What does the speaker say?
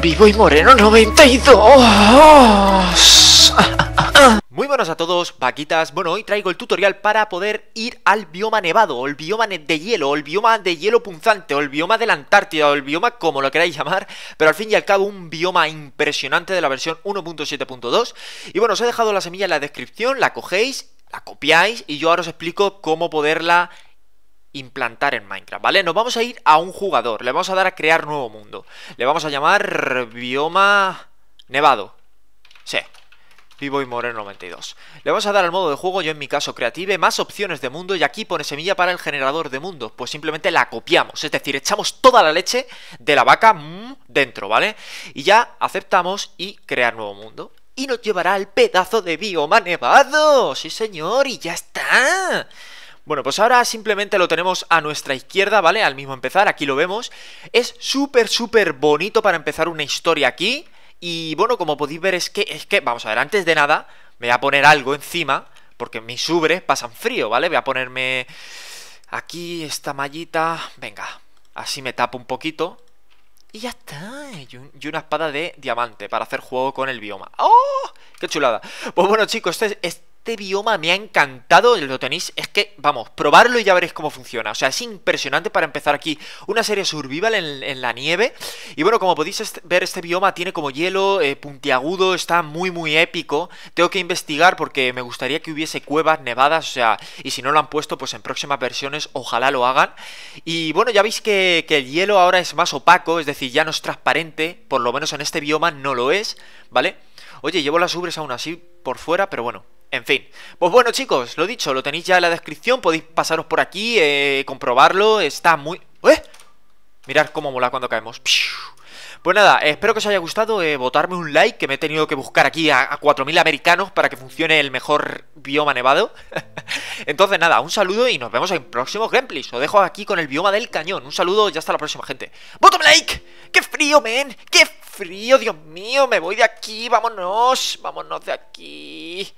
Vivo y Moreno 92. Muy buenos a todos, vaquitas. Bueno, hoy traigo el tutorial para poder ir al bioma nevado, o el bioma de hielo, o el bioma de hielo punzante, o el bioma de la Antártida, o el bioma como lo queráis llamar, pero al fin y al cabo un bioma impresionante de la versión 1.7.2. Y bueno, os he dejado la semilla en la descripción, la cogéis, la copiáis y yo ahora os explico cómo poderla implantar en Minecraft, ¿vale? Nos vamos a ir a un jugador, le vamos a dar a crear nuevo mundo. Le vamos a llamar bioma nevado. Sí, Vivo y Moreno 92. Le vamos a dar al modo de juego, yo en mi caso creative, más opciones de mundo y aquí pone semilla para el generador de mundo. Pues simplemente la copiamos, es decir, echamos toda la leche de la vaca mm, dentro, ¿vale? Y ya aceptamos y crear nuevo mundo. Y nos llevará al pedazo de bioma nevado, sí señor, y ya está. Bueno, pues ahora simplemente lo tenemos a nuestra izquierda, ¿vale? Al mismo empezar, aquí lo vemos. Es súper, súper bonito para empezar una historia aquí. Y bueno, como podéis ver es que, es que, vamos a ver, antes de nada me voy a poner algo encima, porque mis ubres pasan frío, ¿vale? Voy a ponerme aquí esta mallita, venga, así me tapo un poquito. Y ya está, y, una espada de diamante para hacer juego con el bioma. ¡Oh! ¡Qué chulada! Pues bueno chicos, este, es este bioma me ha encantado, lo tenéis, es que, vamos, probarlo y ya veréis cómo funciona. O sea, es impresionante para empezar aquí una serie survival en, la nieve. Y bueno, como podéis ver, este bioma tiene como hielo, eh, puntiagudo, está muy, muy épico. Tengo que investigar porque me gustaría que hubiese cuevas, nevadas, o sea, y si no lo han puesto, pues en próximas versiones ojalá lo hagan. Y bueno, ya veis que, que el hielo ahora es más opaco, es decir, ya no es transparente, por lo menos en este bioma no lo es, ¿vale? Oye, llevo las ubres aún así por fuera, pero bueno, en fin, pues bueno chicos, lo dicho, lo tenéis ya en la descripción, podéis pasaros por aquí, eh, comprobarlo, está muy... ¡Eh! Mirad cómo mola cuando caemos. Pues nada, espero que os haya gustado, votarme eh, un like, que me he tenido que buscar aquí a, 4.000 americanos para que funcione el mejor bioma nevado. Entonces nada, un saludo y nos vemos en próximos gameplays. Os dejo aquí con el bioma del cañón. Un saludo y hasta la próxima, gente. ¡Votame like! ¡Qué frío, men! ¡Qué frío, Dios mío! Me voy de aquí, vámonos, vámonos de aquí.